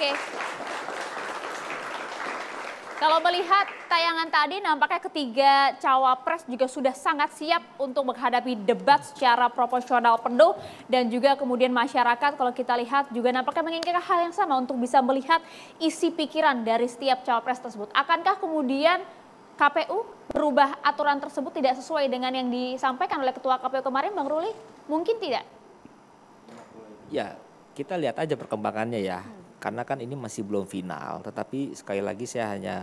Oke. Kalau melihat tayangan tadi nampaknya ketiga cawapres juga sudah sangat siap untuk menghadapi debat secara proporsional penuh dan juga kemudian masyarakat kalau kita lihat juga nampaknya menginginkan hal yang sama untuk bisa melihat isi pikiran dari setiap cawapres tersebut. Akankah kemudian KPU berubah aturan tersebut tidak sesuai dengan yang disampaikan oleh Ketua KPU kemarin Bang Ruli? Mungkin tidak? Ya, kita lihat aja perkembangannya ya. Hmm karena kan ini masih belum final tetapi sekali lagi saya hanya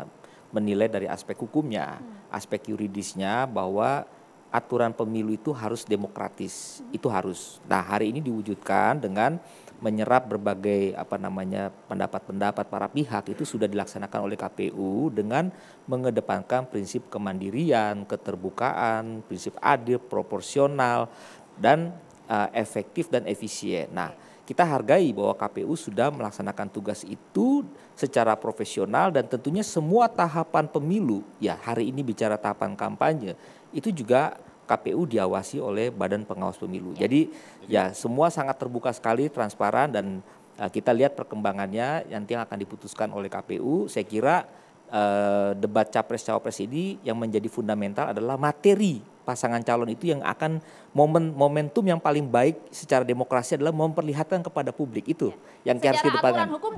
menilai dari aspek hukumnya hmm. aspek yuridisnya bahwa aturan pemilu itu harus demokratis hmm. itu harus nah hari ini diwujudkan dengan menyerap berbagai apa namanya pendapat-pendapat para pihak itu sudah dilaksanakan oleh KPU dengan mengedepankan prinsip kemandirian, keterbukaan, prinsip adil, proporsional dan uh, efektif dan efisien. Nah, kita hargai bahwa KPU sudah melaksanakan tugas itu secara profesional dan tentunya semua tahapan pemilu, ya hari ini bicara tahapan kampanye, itu juga KPU diawasi oleh Badan Pengawas Pemilu. Ya. Jadi, Jadi ya semua sangat terbuka sekali, transparan dan uh, kita lihat perkembangannya nanti yang akan diputuskan oleh KPU. Saya kira uh, debat capres-cawapres ini yang menjadi fundamental adalah materi pasangan calon itu yang akan momen momentum yang paling baik secara demokrasi adalah memperlihatkan kepada publik itu ya. yang Secara harus didepankan. hukum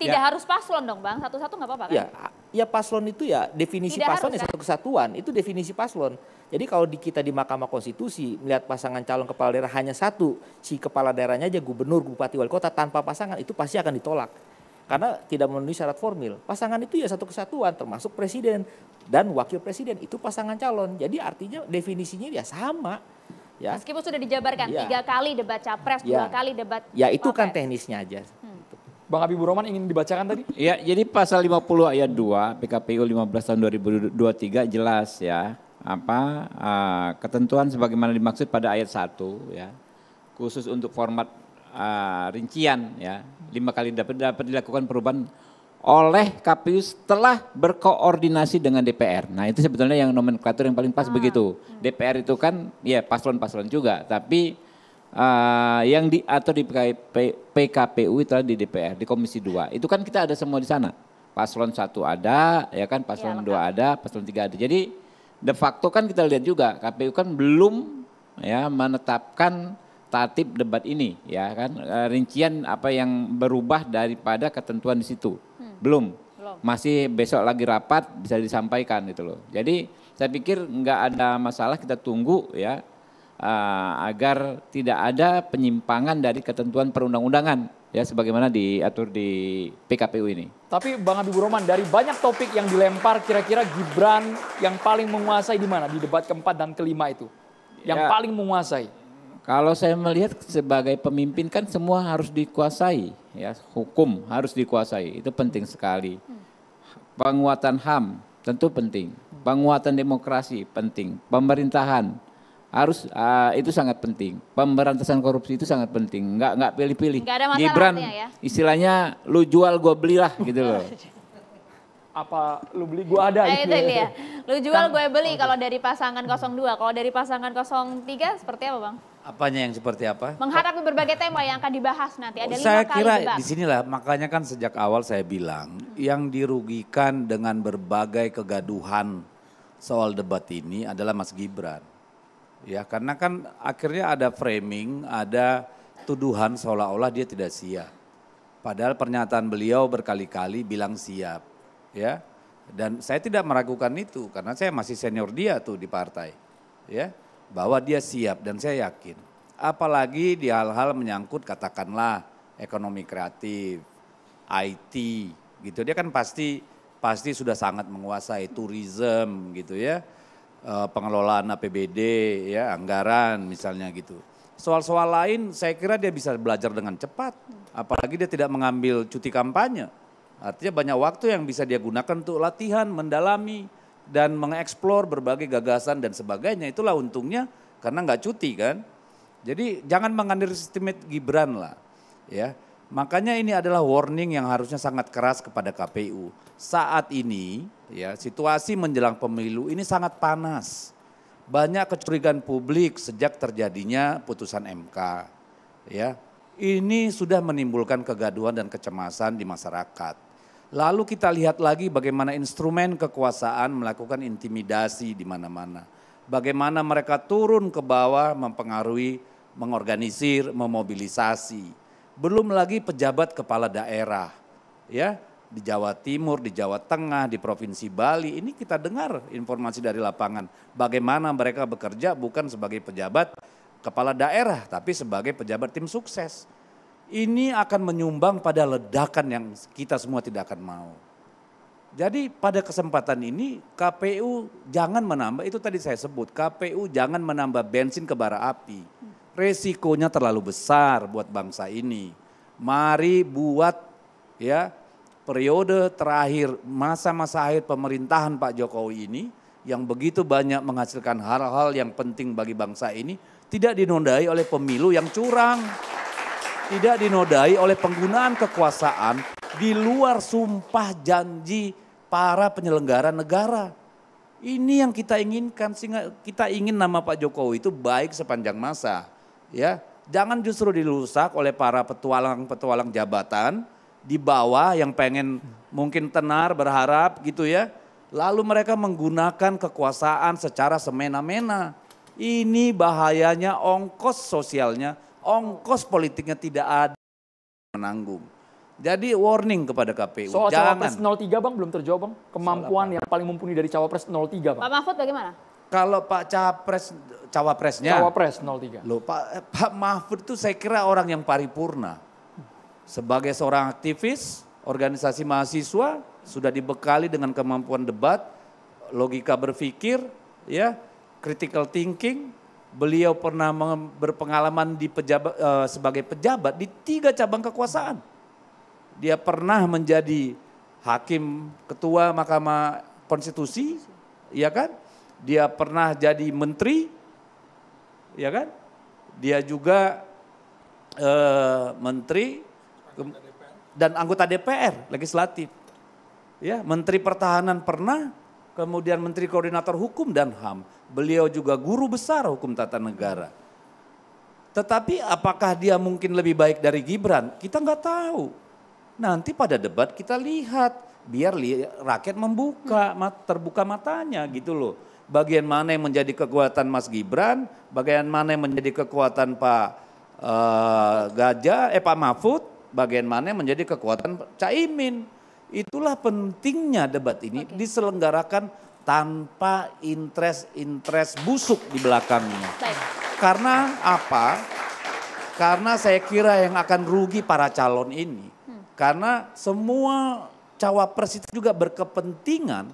tidak ya. harus paslon dong bang, satu-satu nggak apa-apa ya, kan? Ya, ya paslon itu ya definisi tidak paslon harus, ya kan? satu kesatuan, itu definisi paslon. Jadi kalau di kita di Mahkamah Konstitusi melihat pasangan calon kepala daerah hanya satu, si kepala daerahnya aja gubernur, bupati, wali kota tanpa pasangan itu pasti akan ditolak karena tidak memenuhi syarat formil. Pasangan itu ya satu kesatuan termasuk presiden dan wakil presiden itu pasangan calon. Jadi artinya definisinya ya sama. Ya. Meskipun sudah dijabarkan ya. tiga kali debat capres, ya. dua kali debat Ya itu kan teknisnya aja. Hmm. Gitu. Bang Habibur Rahman ingin dibacakan tadi? ya jadi pasal 50 ayat 2 PKPU 15 tahun 2023 jelas ya apa uh, ketentuan sebagaimana dimaksud pada ayat 1 ya khusus untuk format uh, rincian ya lima kali dapat, dapat dilakukan perubahan oleh KPU setelah berkoordinasi dengan DPR. Nah itu sebetulnya yang nomenklatur yang paling pas ah, begitu. DPR itu kan ya paslon-paslon juga, tapi uh, yang diatur di PKPU itu di DPR, di Komisi 2. Itu kan kita ada semua di sana. Paslon satu ada, ya kan paslon ya, dua ada, paslon tiga ada. Jadi de facto kan kita lihat juga KPU kan belum ya menetapkan tatib debat ini ya kan e, rincian apa yang berubah daripada ketentuan di situ hmm. belum. belum masih besok lagi rapat bisa disampaikan gitu loh jadi saya pikir nggak ada masalah kita tunggu ya uh, agar tidak ada penyimpangan dari ketentuan perundang-undangan ya sebagaimana diatur di PKPU ini tapi Bang Habibur Roman dari banyak topik yang dilempar kira-kira Gibran yang paling menguasai di mana di debat keempat dan kelima itu yang ya. paling menguasai kalau saya melihat sebagai pemimpin kan semua harus dikuasai, ya hukum harus dikuasai, itu penting sekali. Penguatan HAM tentu penting, penguatan demokrasi penting, pemerintahan harus uh, itu sangat penting. Pemberantasan korupsi itu sangat penting. Enggak enggak pilih-pilih. Gibran ya? istilahnya lu jual gue belilah gitu loh. apa lu beli gua ada nah, gitu itu ya? dia. Lu jual kan gue beli kalau dari pasangan 02, kalau dari pasangan 03 seperti apa, Bang? Apanya yang seperti apa? Menghadapi berbagai tema yang akan dibahas nanti. Ada lima saya kali kira di disinilah makanya kan sejak awal saya bilang yang dirugikan dengan berbagai kegaduhan soal debat ini adalah Mas Gibran. Ya karena kan akhirnya ada framing, ada tuduhan seolah-olah dia tidak siap. Padahal pernyataan beliau berkali-kali bilang siap, ya. Dan saya tidak meragukan itu karena saya masih senior dia tuh di partai, ya bahwa dia siap dan saya yakin. Apalagi di hal-hal menyangkut katakanlah ekonomi kreatif, IT gitu. Dia kan pasti pasti sudah sangat menguasai tourism gitu ya. Eh, pengelolaan APBD ya, anggaran misalnya gitu. Soal-soal lain saya kira dia bisa belajar dengan cepat, apalagi dia tidak mengambil cuti kampanye. Artinya banyak waktu yang bisa dia gunakan untuk latihan, mendalami, dan mengeksplor berbagai gagasan dan sebagainya. Itulah untungnya karena nggak cuti kan. Jadi jangan mengunderestimate Gibran lah. Ya. Makanya ini adalah warning yang harusnya sangat keras kepada KPU. Saat ini ya situasi menjelang pemilu ini sangat panas. Banyak kecurigaan publik sejak terjadinya putusan MK. Ya. Ini sudah menimbulkan kegaduhan dan kecemasan di masyarakat Lalu kita lihat lagi bagaimana instrumen kekuasaan melakukan intimidasi di mana-mana. Bagaimana mereka turun ke bawah mempengaruhi, mengorganisir, memobilisasi. Belum lagi pejabat kepala daerah. Ya, di Jawa Timur, di Jawa Tengah, di Provinsi Bali. Ini kita dengar informasi dari lapangan. Bagaimana mereka bekerja bukan sebagai pejabat kepala daerah, tapi sebagai pejabat tim sukses ini akan menyumbang pada ledakan yang kita semua tidak akan mau. Jadi pada kesempatan ini KPU jangan menambah, itu tadi saya sebut, KPU jangan menambah bensin ke bara api. Resikonya terlalu besar buat bangsa ini. Mari buat ya periode terakhir, masa-masa akhir pemerintahan Pak Jokowi ini yang begitu banyak menghasilkan hal-hal yang penting bagi bangsa ini tidak dinodai oleh pemilu yang curang tidak dinodai oleh penggunaan kekuasaan di luar sumpah janji para penyelenggara negara. Ini yang kita inginkan sehingga kita ingin nama Pak Jokowi itu baik sepanjang masa, ya. Jangan justru dirusak oleh para petualang-petualang jabatan di bawah yang pengen mungkin tenar berharap gitu ya. Lalu mereka menggunakan kekuasaan secara semena-mena. Ini bahayanya ongkos sosialnya ongkos politiknya tidak ada menanggung. Jadi warning kepada KPU. Soal jangan. cawapres 03 bang belum terjawab bang. Kemampuan yang paling mumpuni dari cawapres 03 bang. Pak Mahfud bagaimana? Kalau Pak Capres, cawapresnya. Cawapres 03. Loh Pak, eh, Pak Mahfud itu saya kira orang yang paripurna. Sebagai seorang aktivis, organisasi mahasiswa sudah dibekali dengan kemampuan debat, logika berpikir, ya, critical thinking, beliau pernah berpengalaman di pejabat, uh, eh, sebagai pejabat di tiga cabang kekuasaan. Dia pernah menjadi hakim ketua Mahkamah Konstitusi, ya kan? Dia pernah jadi menteri, ya kan? Dia juga uh, menteri dan anggota DPR legislatif. Ya, menteri pertahanan pernah, kemudian Menteri Koordinator Hukum dan HAM. Beliau juga guru besar hukum tata negara. Tetapi apakah dia mungkin lebih baik dari Gibran? Kita nggak tahu. Nanti pada debat kita lihat, biar li rakyat membuka, mat terbuka matanya gitu loh. Bagian mana yang menjadi kekuatan Mas Gibran, bagian mana yang menjadi kekuatan Pak uh, Gajah, eh Pak Mahfud, bagian mana yang menjadi kekuatan Caimin. Itulah pentingnya debat ini okay. diselenggarakan tanpa interest-interest busuk di belakangnya. Baik. Karena apa? Karena saya kira yang akan rugi para calon ini. Hmm. Karena semua cawapres itu juga berkepentingan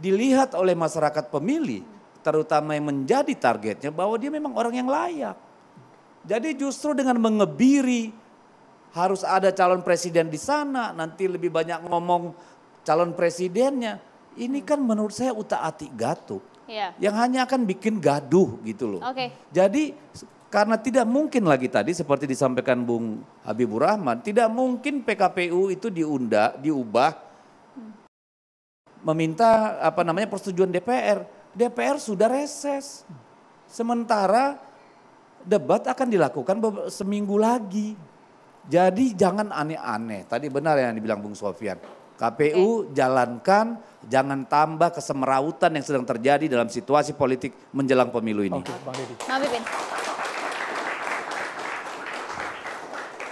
dilihat oleh masyarakat pemilih, terutama yang menjadi targetnya bahwa dia memang orang yang layak. Jadi justru dengan mengebiri harus ada calon presiden di sana, nanti lebih banyak ngomong calon presidennya. Ini kan menurut saya utak atik gatuk. Yeah. Yang hanya akan bikin gaduh gitu loh. Okay. Jadi karena tidak mungkin lagi tadi seperti disampaikan Bung Habibur Rahman, tidak mungkin PKPU itu diunda, diubah meminta apa namanya persetujuan DPR. DPR sudah reses. Sementara debat akan dilakukan seminggu lagi. Jadi jangan aneh-aneh. Tadi benar yang dibilang Bung Sofian. KPU okay. jalankan, jangan tambah kesemerautan yang sedang terjadi dalam situasi politik menjelang pemilu ini. okay, Bang Bang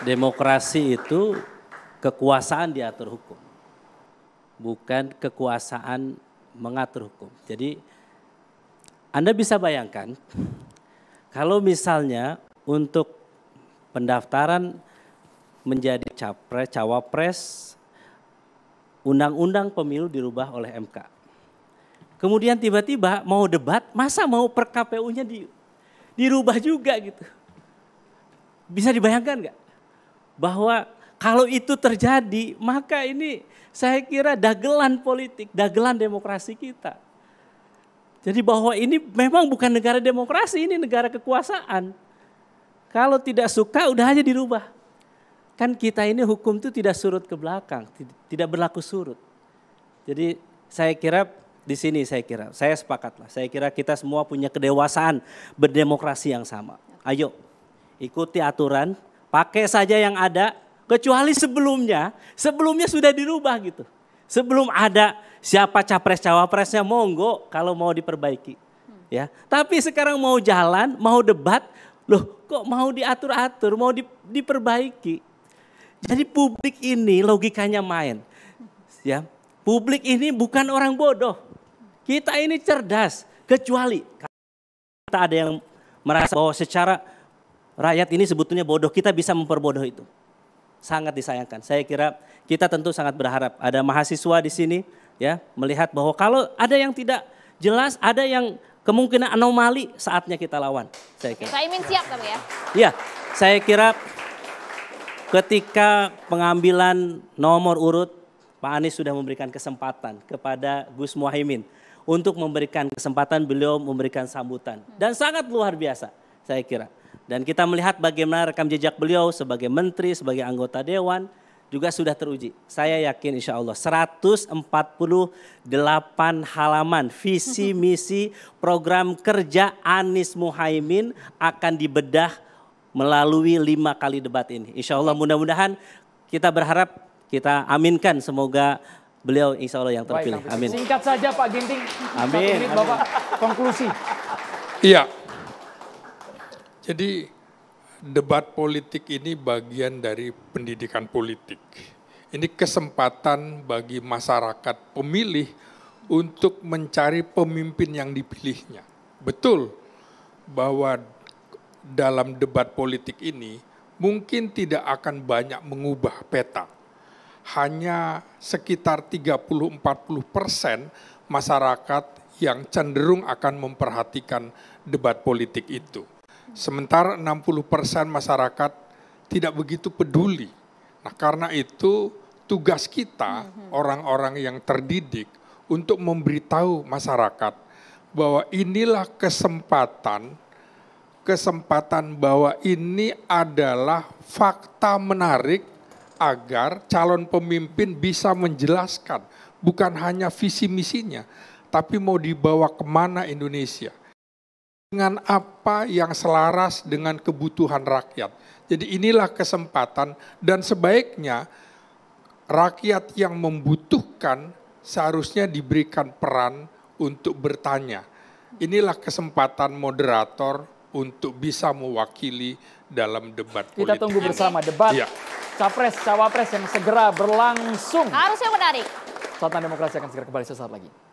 Demokrasi itu kekuasaan diatur hukum. Bukan kekuasaan mengatur hukum. Jadi Anda bisa bayangkan kalau misalnya untuk pendaftaran menjadi capres, cawapres, undang-undang pemilu dirubah oleh MK. Kemudian tiba-tiba mau debat, masa mau per KPU-nya di, dirubah juga gitu. Bisa dibayangkan nggak? Bahwa kalau itu terjadi, maka ini saya kira dagelan politik, dagelan demokrasi kita. Jadi bahwa ini memang bukan negara demokrasi, ini negara kekuasaan. Kalau tidak suka udah aja dirubah. Kan kita ini hukum itu tidak surut ke belakang, tidak berlaku surut. Jadi saya kira di sini saya kira, saya sepakat lah. Saya kira kita semua punya kedewasaan berdemokrasi yang sama. Ayo ikuti aturan, pakai saja yang ada, kecuali sebelumnya, sebelumnya sudah dirubah gitu. Sebelum ada siapa capres cawapresnya monggo kalau mau diperbaiki. Ya, tapi sekarang mau jalan, mau debat, loh kok mau diatur-atur, mau di, diperbaiki. Jadi publik ini logikanya main. Ya, publik ini bukan orang bodoh. Kita ini cerdas, kecuali kita ada yang merasa bahwa secara rakyat ini sebetulnya bodoh, kita bisa memperbodoh itu. Sangat disayangkan. Saya kira kita tentu sangat berharap ada mahasiswa di sini ya melihat bahwa kalau ada yang tidak jelas, ada yang kemungkinan anomali saatnya kita lawan. Saya kira. Saya siap tapi ya. Iya, saya kira Ketika pengambilan nomor urut, Pak Anies sudah memberikan kesempatan kepada Gus Muhaimin untuk memberikan kesempatan beliau memberikan sambutan. Dan sangat luar biasa saya kira. Dan kita melihat bagaimana rekam jejak beliau sebagai menteri, sebagai anggota dewan, juga sudah teruji. Saya yakin insya Allah 148 halaman visi misi program kerja Anies Muhaimin akan dibedah melalui lima kali debat ini. Insya Allah mudah-mudahan kita berharap kita aminkan semoga beliau insya Allah yang terpilih. Amin. Singkat saja Pak Ginting. Amin. menit, Bapak Amin. konklusi. Iya. Jadi debat politik ini bagian dari pendidikan politik. Ini kesempatan bagi masyarakat pemilih untuk mencari pemimpin yang dipilihnya. Betul bahwa dalam debat politik ini mungkin tidak akan banyak mengubah peta. Hanya sekitar 30-40 persen masyarakat yang cenderung akan memperhatikan debat politik itu. Sementara 60 persen masyarakat tidak begitu peduli. Nah karena itu tugas kita mm-hmm. orang-orang yang terdidik untuk memberitahu masyarakat bahwa inilah kesempatan kesempatan bahwa ini adalah fakta menarik agar calon pemimpin bisa menjelaskan bukan hanya visi misinya, tapi mau dibawa kemana Indonesia. Dengan apa yang selaras dengan kebutuhan rakyat. Jadi inilah kesempatan dan sebaiknya rakyat yang membutuhkan seharusnya diberikan peran untuk bertanya. Inilah kesempatan moderator untuk bisa mewakili dalam debat Kita politik. Kita tunggu bersama debat ya. capres cawapres yang segera berlangsung. Harusnya menarik. Selatan Demokrasi akan segera kembali sesaat lagi.